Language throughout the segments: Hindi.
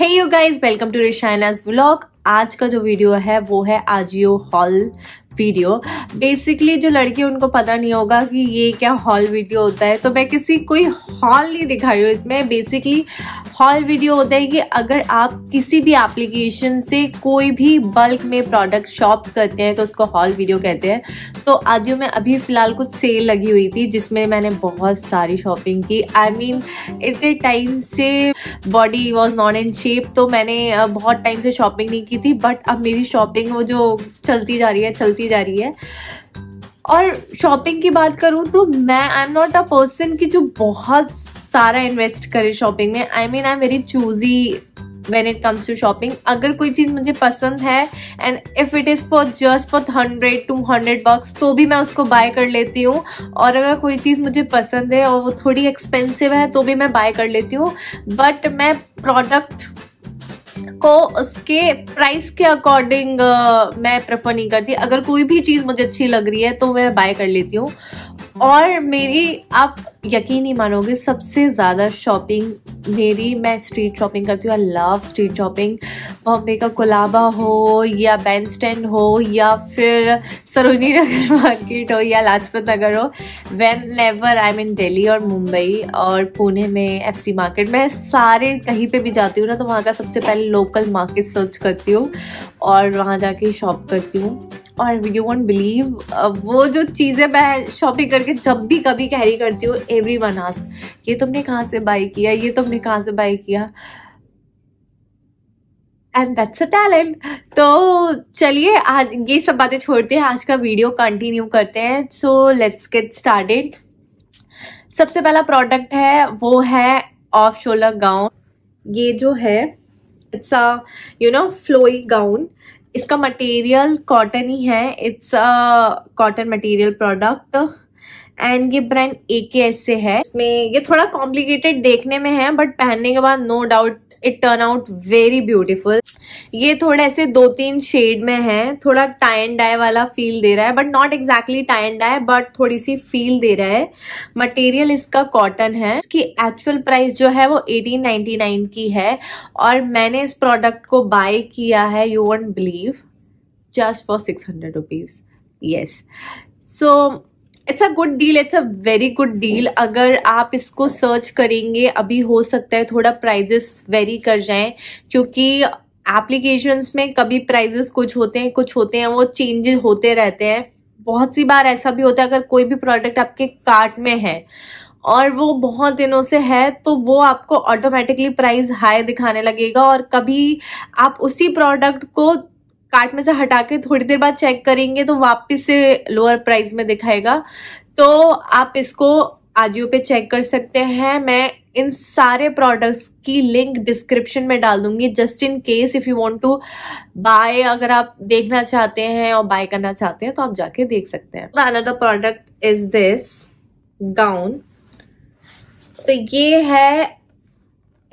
hey you guys welcome to रिशाइनाज ब्लॉग आज का जो वीडियो है वो है आजियो हॉल वीडियो बेसिकली जो लड़के उनको पता नहीं होगा कि ये क्या हॉल वीडियो होता है तो मैं किसी कोई हॉल नहीं दिखा रही हूँ इसमें बेसिकली हॉल वीडियो होता है कि अगर आप किसी भी एप्लीकेशन से कोई भी बल्क में प्रोडक्ट शॉप करते हैं तो उसको हॉल वीडियो कहते हैं तो आज मैं अभी फ़िलहाल कुछ सेल लगी हुई थी जिसमें मैंने बहुत सारी शॉपिंग की आई I मीन mean, इतने टाइम से body was not in shape तो मैंने बहुत टाइम से शॉपिंग नहीं की थी बट अब मेरी शॉपिंग वो जो चलती जा रही है चलती होती जा रही है और शॉपिंग की बात करूँ तो मैं I am not a person की जो बहुत सारा इन्वेस्ट करे शॉपिंग में I mean I am very choosy when it comes to shopping अगर कोई चीज़ मुझे पसंद है and if it is for just for hundred two hundred bucks तो भी मैं उसको बाय कर लेती हूँ और अगर कोई चीज़ मुझे पसंद है और वो थोड़ी एक्सपेंसिव है तो भी मैं बाय कर लेती हूँ बट मैं प्रोडक्ट को उसके प्राइस के अकॉर्डिंग मैं प्रेफर नहीं करती अगर कोई भी चीज़ मुझे अच्छी लग रही है तो मैं बाय कर लेती हूँ और मेरी आप यकीन नहीं मानोगे सबसे ज़्यादा शॉपिंग मेरी मैं स्ट्रीट शॉपिंग करती हूँ I love street shopping Bombay का कोलाबा हो या बैंड स्टैंड हो या फिर सरोजनी नगर मार्केट हो या लाजपत नगर हो when never I mean Delhi और मुंबई और पुणे में एफ सी मार्केट मैं सारे कहीं पे भी जाती हूँ ना तो वहाँ का सबसे पहले लोकल मार्केट सर्च करती हूँ और वहाँ जाके शॉप करती हूँ और यू वॉन्ट बिलीव वो जो चीज़ें मैं शॉपिंग करके जब भी कभी कैरी करती हूँ एवरी वन आस ये तुमने कहाँ से बाई किया ये तुमने कहाँ से बाई किया एंड दैट्स अ टैलेंट तो चलिए आज ये सब बातें छोड़ते हैं आज का वीडियो कंटिन्यू करते हैं सो लेट्स गेट स्टार्टेड सबसे पहला प्रोडक्ट है वो है ऑफ शोलर गाउन ये जो है it's a you know flowy gown इसका मटेरियल कॉटन ही है it's a cotton material product and ये ब्रांड ए के एस से है इसमें ये थोड़ा कॉम्प्लिकेटेड देखने में है बट पहनने के बाद no doubt it turn out very beautiful ये थोड़े ऐसे दो तीन शेड में है थोड़ा टाइन डाय वाला फील दे रहा है but not exactly tie and dye but थोड़ी सी फील दे रहा है मटेरियल इसका कॉटन है इसकी एक्चुअल प्राइस जो है वो 1899 की है और मैंने इस प्रोडक्ट को बाय किया है you won't believe just for six hundred rupees yes so it's a good deal it's a very good deal अगर आप इसको सर्च करेंगे अभी हो सकता है थोड़ा प्राइजेस वेरी कर जाएं क्योंकि एप्लीकेशंस में कभी प्राइजेस कुछ होते हैं कुछ होते हैं वो चेंजेस होते रहते हैं बहुत सी बार ऐसा भी होता है अगर कोई भी प्रोडक्ट आपके कार्ट में है और वो बहुत दिनों से है तो वो आपको ऑटोमेटिकली प्राइस हाई दिखाने लगेगा और कभी आप उसी प्रोडक्ट को कार्ट में से हटा के थोड़ी देर बाद चेक करेंगे तो वापस से लोअर प्राइस में दिखाएगा तो आप इसको आजियो पे चेक कर सकते हैं मैं इन सारे प्रोडक्ट्स की लिंक डिस्क्रिप्शन में डाल दूंगी just in case if you want to buy अगर आप देखना चाहते हैं और बाय करना चाहते हैं तो आप जाके देख सकते हैं another product is this gown तो ये है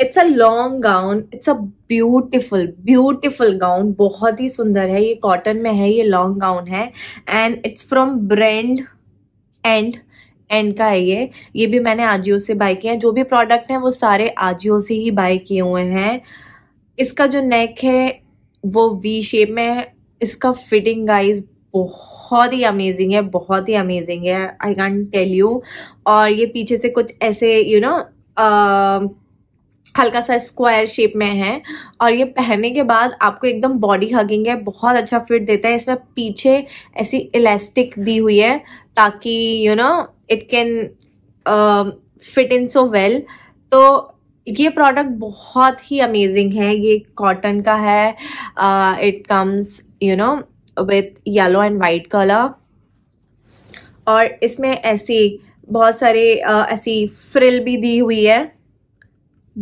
it's a long gown it's a beautiful beautiful gown बहुत ही सुंदर है ये कॉटन में है ये लॉन्ग गाउन है and it's from brand AND AND का है ये ये भी मैंने आजियो से बाय किया है जो भी प्रोडक्ट हैं वो सारे आजियो से ही बाय किए हुए हैं इसका जो नेक है वो वी शेप में है इसका फिटिंग गाइज बहुत ही अमेजिंग है बहुत ही अमेजिंग है आई कैन टेल यू और ये पीछे से कुछ ऐसे you you know know, uh, हल्का सा स्क्वायर शेप में है और ये पहनने के बाद आपको एकदम बॉडी हगिंग है बहुत अच्छा फिट देता है इसमें पीछे ऐसी इलास्टिक दी हुई है ताकि you know it can fit in so well तो ये प्रोडक्ट बहुत ही अमेजिंग है ये कॉटन का है it comes you know with yellow and white colour और इसमें ऐसी बहुत सारे uh, ऐसी फ्रिल भी दी हुई है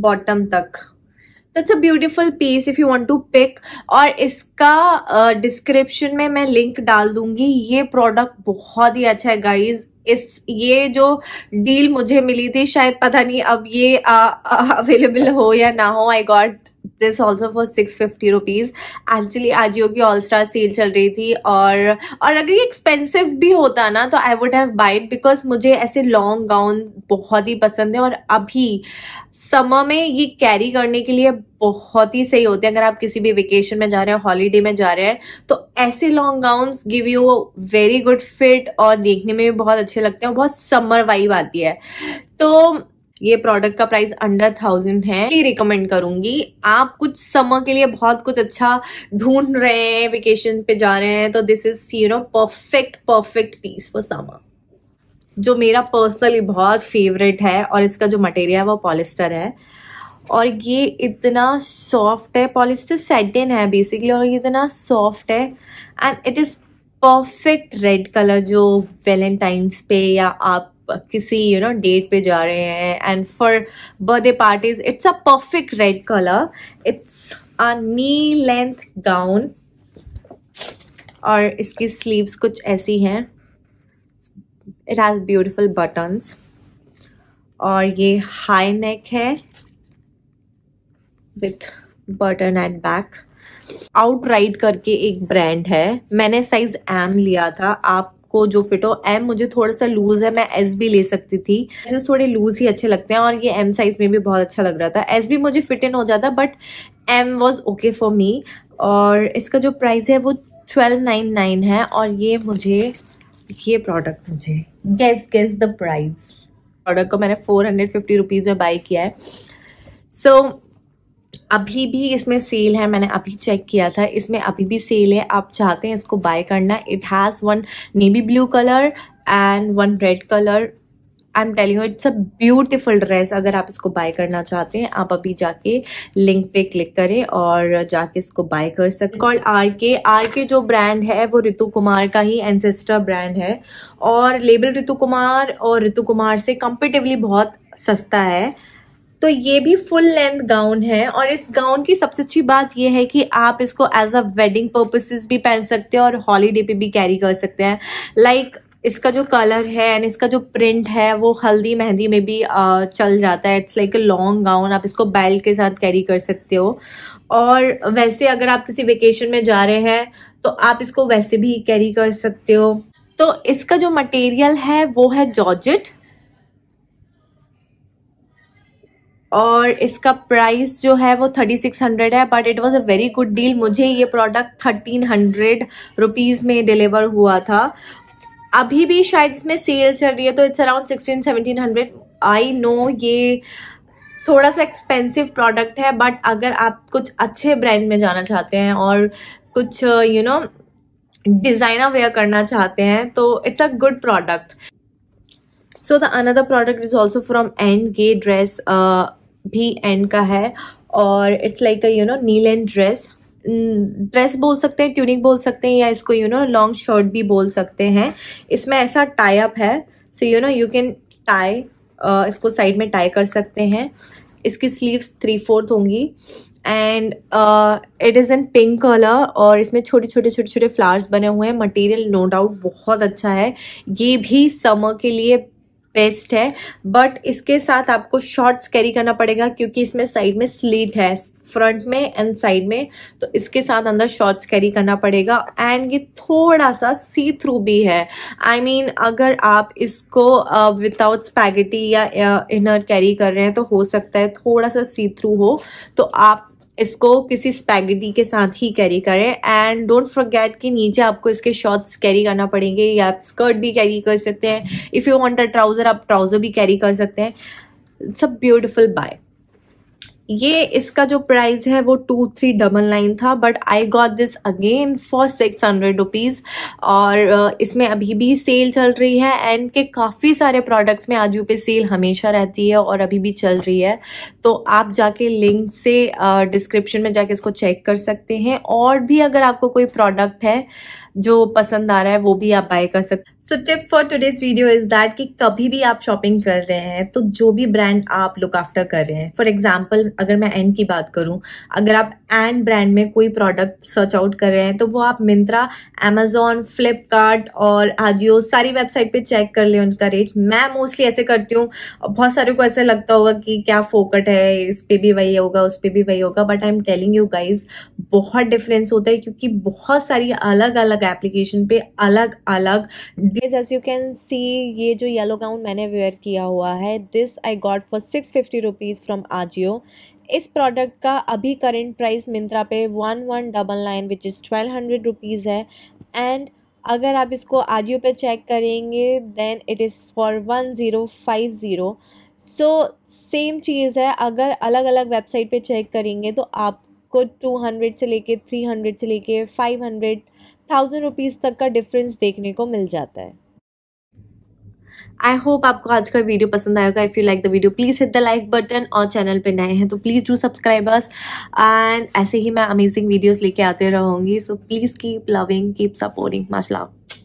बॉटम तक that's a beautiful piece if you want to pick और इसका डिस्क्रिप्शन uh, में मैं लिंक डाल दूंगी ये प्रोडक्ट बहुत ही अच्छा है गाइज इस ये जो डील मुझे मिली थी शायद पता नहीं अब ये अवेलेबल हो या ना हो I got this also for six fifty rupees actually Ajio की ऑल स्टार सेल चल रही थी और और अगर ये एक्सपेंसिव भी होता ना तो I would have bite because मुझे ऐसे लॉन्ग गाउन बहुत ही पसंद है और अभी समर में ये कैरी करने के लिए बहुत ही सही होते हैं अगर आप किसी भी वेकेशन में जा रहे हैं हॉलीडे में जा रहे हैं तो ऐसे long gowns give you very good fit और देखने में भी बहुत अच्छे लगते हैं बहुत समर वाइब आती है तो ये प्रोडक्ट का प्राइस अंडर थाउजेंड है ये रिकमेंड करूंगी आप कुछ समर के लिए बहुत कुछ अच्छा ढूंढ रहे हैं वेकेशन पे जा रहे हैं तो this is you know perfect perfect piece for summer जो मेरा पर्सनली बहुत फेवरेट है और इसका जो मटेरियल है वो पॉलिस्टर है और ये इतना सॉफ्ट है पॉलिस्टर सेटिन है बेसिकली और ये इतना सॉफ्ट है and it is perfect red colour जो वेलेंटाइंस पे या आप किसी यू नो डेट पे जा रहे हैं and for birthday parties it's a perfect red colour it's a knee length gown और इसकी स्लीव्स कुछ ऐसी हैं इट हैज़ ब्यूटिफुल बटन्स और ये हाई नेक है विथ बटन एट बैक आउट राइड करके एक ब्रांड है मैंने साइज एम लिया था आपको जो फिट हो एम मुझे थोड़ा सा लूज है मैं एस भी ले सकती थी एसेस थोड़े लूज ही अच्छे लगते हैं और ये एम साइज में भी बहुत अच्छा लग रहा था एस भी मुझे फिट इन हो जाता but M was okay for me और इसका जो प्राइस है वो ट्वेल्व नाइन नाइन है और ये मुझे ये प्रोडक्ट मुझे guess guess the price product को मैंने फोर हंड्रेड फिफ्टी रुपीज़ में बाई किया है सो so, अभी भी इसमें सेल है मैंने अभी चेक किया था इसमें अभी भी सेल है आप चाहते हैं इसको बाय करना it has one navy blue colour and one red colour I am telling it's a beautiful dress अगर आप इसको बाय करना चाहते हैं आप अभी जाके लिंक पे क्लिक करें और जाके इसको बाय कर सकते कॉल आर के आर के जो ब्रांड है वो रितु कुमार का ही एनसेस्टर ब्रांड है और लेबल रितु कुमार और रितु कुमार से कंपेटिवली बहुत सस्ता है तो ये भी फुल लेंथ गाउन है और इस गाउन की सबसे अच्छी बात यह है कि आप इसको एज अ वेडिंग पर्पसेस भी पहन सकते हैं और हॉलीडे पे भी कैरी कर सकते हैं लाइक like, इसका जो कलर है एंड इसका जो प्रिंट है वो हल्दी मेहंदी में भी आ, चल जाता है it's like a long gown आप इसको बेल्ट के साथ कैरी कर सकते हो और वैसे अगर आप किसी वेकेशन में जा रहे हैं तो आप इसको वैसे भी कैरी कर सकते हो तो इसका जो मटेरियल है वो है जॉर्जेट और इसका प्राइस जो है वो थर्टी सिक्स हंड्रेड है but it was a very good deal मुझे ये प्रोडक्ट थर्टीन हंड्रेड रुपीज़ में डिलीवर हुआ था अभी भी शायद इसमें सेल चल रही है तो it's around sixteen seventeen hundred I know ये थोड़ा सा एक्सपेंसिव प्रोडक्ट है बट अगर आप कुछ अच्छे ब्रांड में जाना चाहते हैं और कुछ यू नो डिज़ाइनर वेयर करना चाहते हैं तो it's a good product so the another product is also from AND ये ड्रेस भी एंड का है और it's like a you know knee length dress dress hmm, बोल सकते हैं ट्यूनिक बोल सकते हैं या इसको यू नो लॉन्ग शर्ट भी बोल सकते हैं इसमें ऐसा टाई अप है so you know you can tie इसको साइड में टाई कर सकते हैं इसकी स्लीव्स थ्री फोर्थ होंगी and it is in pink colour और इसमें छोटे छोटे छोटे छोटे फ्लावर्स बने हुए हैं मटेरियल नो डाउट बहुत अच्छा है ये भी समर के लिए बेस्ट है बट इसके साथ आपको शॉर्ट्स कैरी करना पड़ेगा क्योंकि इसमें साइड में स्लीट है फ्रंट में एंड साइड में तो इसके साथ अंदर शॉर्ट्स कैरी करना पड़ेगा एंड ये थोड़ा सा सी थ्रू भी है आई I मीन mean, अगर आप इसको विदाउट uh, स्पैगेटी या इनर uh, कैरी कर रहे हैं तो हो सकता है थोड़ा सा सी थ्रू हो तो आप इसको किसी स्पैगेटी के साथ ही कैरी करें एंड डोंट फॉरगेट कि नीचे आपको इसके शॉर्ट्स कैरी करना पड़ेंगे या आप स्कर्ट भी कैरी कर सकते हैं if you want a trouser आप ट्राउज़र भी कैरी कर सकते हैं इट्स अ ब्यूटिफुल बाय ये इसका जो प्राइस है वो टू थ्री डबल नाइन था but I got this again for six hundred rupees और इसमें अभी भी सेल चल रही है एंड के काफ़ी सारे प्रोडक्ट्स में आज यू पे सेल हमेशा रहती है और अभी भी चल रही है तो आप जाके लिंक से डिस्क्रिप्शन में जाके इसको चेक कर सकते हैं और भी अगर आपको कोई प्रोडक्ट है जो पसंद आ रहा है वो भी आप बाय कर सकते so tip for today's video is that कि कभी भी आप शॉपिंग कर रहे हैं तो जो भी ब्रांड आप लुक आफ्टर कर रहे हैं फॉर एग्जाम्पल अगर मैं एंड की बात करूं अगर आप एंड ब्रांड में कोई प्रोडक्ट सर्च आउट कर रहे हैं तो वो आप मिंत्रा एमेजोन फ्लिपकार्ट और आजियो सारी वेबसाइट पे चेक कर ले उनका रेट मैं मोस्टली ऐसे करती हूँ बहुत सारे को ऐसा लगता होगा कि क्या फोकट है इस पर भी वही होगा उस पर भी वही होगा but I am telling you guys बहुत डिफरेंस होता है क्योंकि बहुत सारी अलग अलग एप्लीकेशन पे अलग अलग days as you can see ये जो येलो गाउन मैंने वेयर किया हुआ है this I got for six fifty rupees from Ajio इस प्रोडक्ट का अभी करेंट प्राइस मिंत्रा पे one one double nine which is twelve hundred rupees है एंड अगर आप इसको आजियो पे चेक करेंगे then it is for one zero five zero so same चीज़ है अगर अलग अलग वेबसाइट पे चेक करेंगे तो आपको टू हंड्रेड से लेके थ्री हंड्रेड से लेके फाइव हंड्रेड थाउजेंड रुपीज़ तक का डिफरेंस देखने को मिल जाता है आई होप आपको आज का वीडियो पसंद आएगा if you like the video please hit the like button और चैनल पे नए हैं तो प्लीज़ डू सब्सक्राइबर्स एंड ऐसे ही मैं अमेजिंग वीडियोस लेके आते रहूँगी so please keep loving keep supporting much love